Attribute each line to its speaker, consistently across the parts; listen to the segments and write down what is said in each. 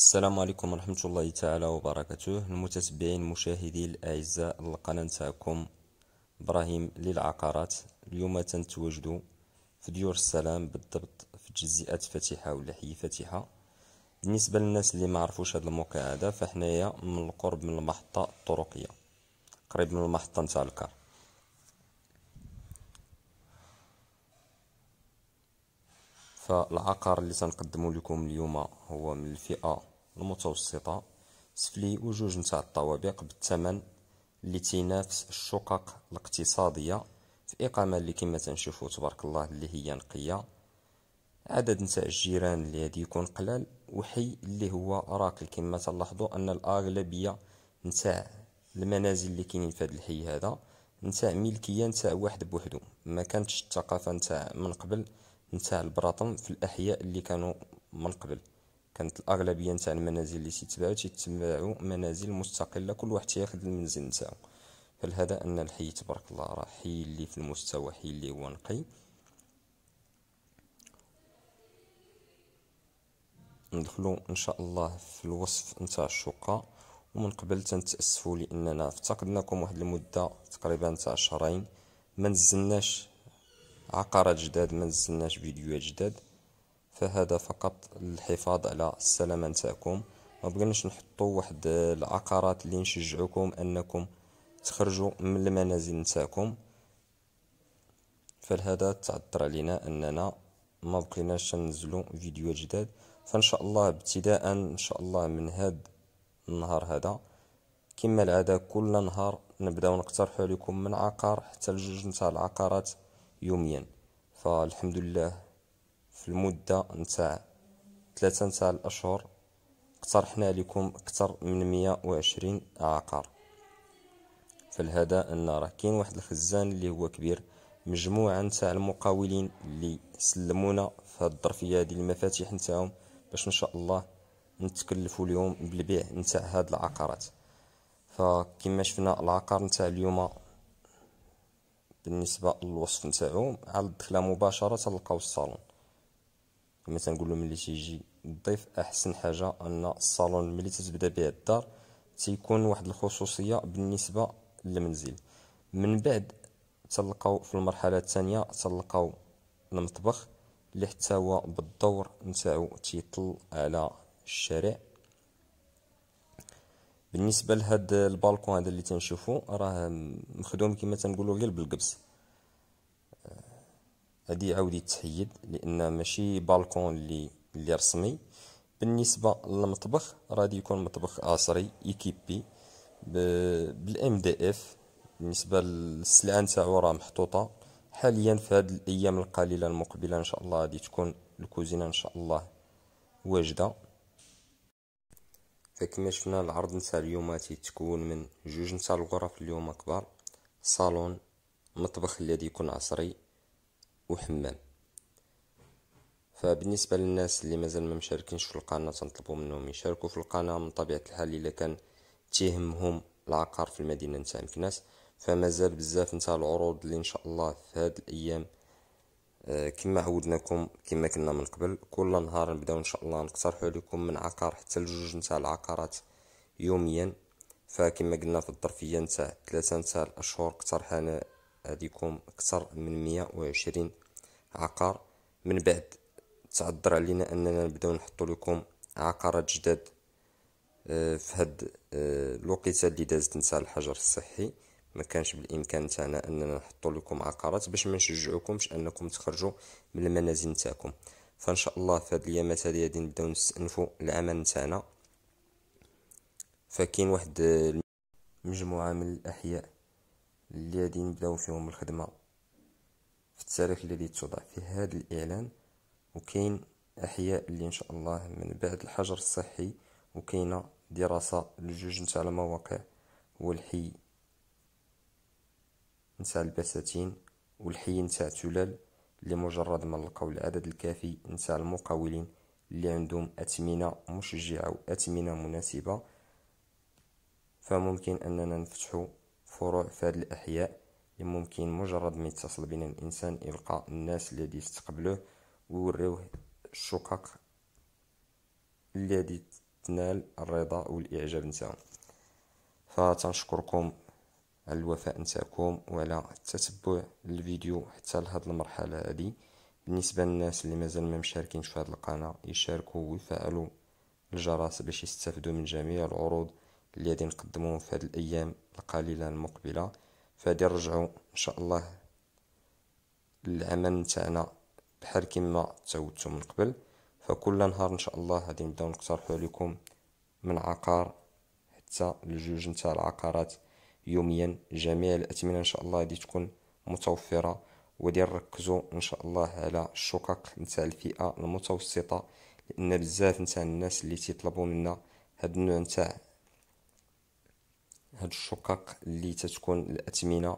Speaker 1: السلام عليكم ورحمة الله تعالى وبركاته المتتبعين مشاهدي الأعزاء القناة تاعكم إبراهيم للعقارات اليوم تنتواجدو في ديور السلام بالضبط في جزيئة فاتحة ولا حي فاتحة بالنسبة للناس اللي ما عرفوش هذا الموقع هذا فحنايا من القرب من المحطة الطرقية قريب من المحطة نتاع الكار فالعقار اللي سنقدمه لكم اليوم هو من الفئة المتوسطة سفلي وجوج نتاع الطوابق بالثمن اللي تينافس الشقق الاقتصادية في إقامة اللي كما تنشوفو تبارك الله اللي هي نقية عدد نتاع الجيران اللي غادي يكون قلال وحي اللي هو راقي كما تلاحظوا أن الأغلبية نتاع المنازل اللي كاينين في هذا الحي هذا نتاع ملكية نتاع واحد بوحدو ما كانتش الثقافة نتاع من قبل نتاع البراطم في الاحياء اللي كانوا من قبل كانت الاغلبيه نتاع المنازل اللي تيتباعو تيتباعو منازل مستقله كل واحد ياخذ المنزل نتاعو فلهذا ان الحي تبارك الله راه حي اللي في المستوى حي اللي هو نقي ندخلو ان شاء الله في الوصف نتاع الشقه ومن قبل تنتاسفوا لاننا افتقدناكم واحد المده تقريبا تاع شهرين ما نزلناش عقارات جداد ما نزلناش فيديوهات جداد فهذا فقط للحفاظ على السلامة نتاعكم ما بغيناش نحطوا واحد العقارات اللي نشجعوكم انكم تخرجوا من المنازل نتاعكم فلهذا تعذر علينا اننا ما بقيناش ننزلوا فيديوهات جداد فان شاء الله ابتداء ان شاء الله من هاد النهار هذا كما العاده كل نهار نبداو نقترحوا لكم من عقار حتى لجوج نتاع العقارات يوميا فالحمد لله في المدة نتاع ثلاثة نتاع الأشهر اقترحنا لكم أكثر من مية وعشرين عقار فالهذا أن راه كاين واحد الخزان اللي هو كبير مجموعة نتاع المقاولين اللي سلمونا في هاد الظرفية هادي المفاتيح نتاعهم باش إن شاء الله نتكلفوا اليوم بالبيع نتاع هاد العقارات فكما شفنا العقار نتاع اليوم بالنسبه للوصف نتاعو على الدخله مباشره تلقاو الصالون كما تنقولوا ملي تيجي الضيف احسن حاجه ان الصالون ملي تتبدا به الدار تيكون واحد الخصوصيه بالنسبه للمنزل من بعد تلقاو في المرحله الثانيه تلقاو المطبخ اللي حتى هو بالدور نتاعو تيطل على الشارع بالنسبه لهاد البالكون هذا اللي تنشوفو راه مخدوم كما تنقولو غير بالقبس آه، هادي عاودي يتحيد لان ماشي بالكون اللي اللي رسمي بالنسبه للمطبخ غادي يكون مطبخ عصري ايكيبي بالام دي اف بالنسبه للسلعه نتاعو راه محطوطه حاليا في هاد الايام القليله المقبله ان شاء الله غادي تكون الكوزينه ان شاء الله واجده فكما شفنا العرض نتاع اليوم تيتكون من جوج نتاع الغرف اليوم كبار صالون مطبخ الذي يكون عصري وحمام فبالنسبه للناس اللي مازال ما مشاركينش في القناه تنطلبوا منهم يشاركوا في القناه من طبيعه الحال الا كان تيهمهم العقار في المدينه نتاع مكناس فمازال بزاف نتاع العروض اللي ان شاء الله في هاد الايام كما عودناكم كما كنا من قبل كل نهار نبداو ان شاء الله نقترحوا لكم من عقار حتى لجوج نتاع العقارات يوميا فكما قلنا في الظرفيه نتاع ثلاثه نتاع الاشهر اقترحنا عليكم اكثر من 120 عقار من بعد تعذر علينا اننا نبداو نحطوا لكم عقارات جداد آه، في هاد آه، الوقيته اللي دازت نتاع الحجر الصحي ما كانش بالامكان تاعنا اننا نحطوا لكم عقارات باش ما نشجعوكمش انكم تخرجوا من المنازل نتاعكم فان شاء الله في هاد الايامات هذه غادي نبداو نستنفوا العمل نتاعنا فكاين واحد مجموعه من الاحياء اللي غادي نبداو فيهم الخدمه في التاريخ الذي توضع في هذا الاعلان وكاين احياء اللي ان شاء الله من بعد الحجر الصحي وكاينه دراسه لجوج نتاع المواقع والحي نتاع البساتين والحي نتاع التلال لمجرد ما نلقاو لقاو العدد الكافي نتاع المقاولين اللي عندهم أثمنة مشجعة وأثمنة مناسبة فممكن أننا نفتحو فروع في هذه الأحياء ممكن مجرد ما يتصل بنا الإنسان يلقى الناس الذي يستقبلوه ويوريوه الشقق الذي تنال الرضا والإعجاب نتاعهم فتنشكركم على الوفاء نتاعكم وعلى تتبع الفيديو حتى لهاد المرحله هذه بالنسبه للناس اللي مازال ما مشاركينش في هاد القناه يشاركوا ويفعلوا الجرس باش يستافدوا من جميع العروض اللي غادي نقدموهم في هاد الايام القليله المقبله فادي نرجعوا ان شاء الله للعمل نتاعنا بحال كما تعودتوا من قبل فكل نهار ان شاء الله غادي نبداو نقترحوا لكم من عقار حتى لجوج نتاع العقارات يوميا جميع الأثمنة إن شاء الله غادي تكون متوفرة ودي نركزوا إن شاء الله على الشقق نتاع الفئة المتوسطة لأن بزاف نتاع الناس اللي تطلبوا منا هاد النوع نتاع هاد الشقق اللي تتكون الأثمنة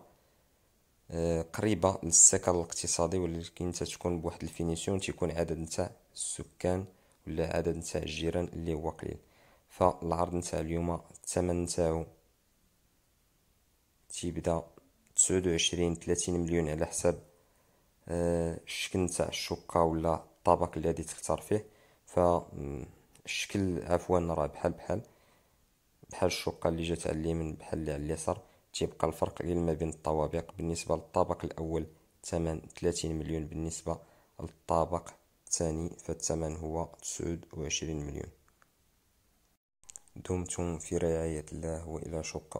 Speaker 1: آه، قريبة للسكن الاقتصادي ولكن تتكون بواحد الفينيسيون تيكون عدد نتاع السكان ولا عدد نتاع الجيران اللي هو قليل فالعرض نتاع اليوم الثمن نتاعو تيبدا تسعود وعشرين تلاتين مليون على حساب الشكل آه، نتاع الشقة ولا الطبق غادي تختار فيه فالشكل عفوا راه بحال بحال بحال الشقة اللي جات على اليمين بحال اللي على اليسار تيبقى الفرق غير ما بين الطوابق بالنسبة للطابق الأول ثمن ثلاثين مليون بالنسبة للطابق الثاني فالثمن هو تسعود وعشرين مليون دمتم في رعاية الله وإلى شقة